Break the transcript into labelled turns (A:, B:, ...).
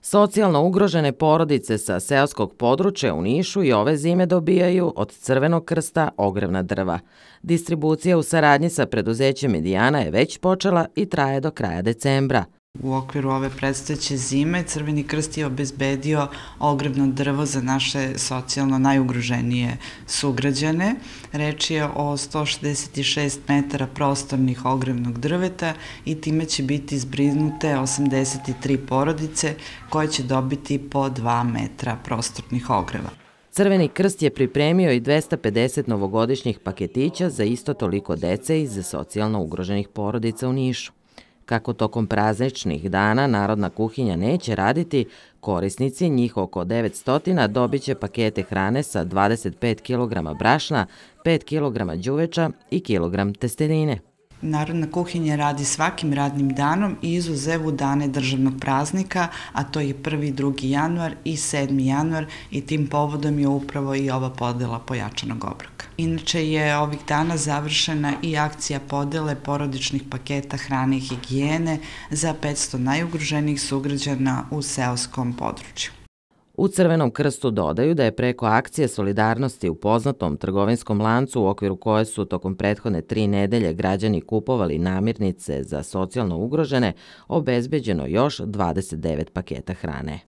A: Socijalno ugrožene porodice sa seoskog područja u Nišu i ove zime dobijaju od Crvenog krsta ogrevna drva. Distribucija u saradnji sa preduzećem Medijana je već počela i traje do kraja decembra –
B: U okviru ove predstojeće zime Crveni krst je obezbedio ogrebno drvo za naše socijalno najugruženije sugrađane. Reč je o 166 metara prostornih ogrebnog drveta i time će biti izbriznute 83 porodice koje će dobiti po 2 metra prostornih ogreva. Crveni krst je
A: pripremio i 250 novogodišnjih paketića za isto toliko dece iz socijalno ugroženih porodica u Nišu. Kako tokom prazničnih dana Narodna kuhinja neće raditi, korisnici, njih oko 900, dobit će pakete hrane sa 25 kg brašna, 5 kg đuveča i kilogram testenine.
B: Narodna kuhinja radi svakim radnim danom i izuzev u dane državnog praznika, a to je 1. i 2. januar i 7. januar i tim povodom je upravo i ova podela pojačanog obroka. Inače je ovih dana završena i akcija podele porodičnih paketa hrane i higijene za 500 najugruženijih sugrađana u seoskom području.
A: U Crvenom krstu dodaju da je preko akcije solidarnosti u poznatom trgovinskom lancu u okviru koje su tokom prethodne tri nedelje građani kupovali namirnice za socijalno ugrožene obezbeđeno još 29 paketa hrane.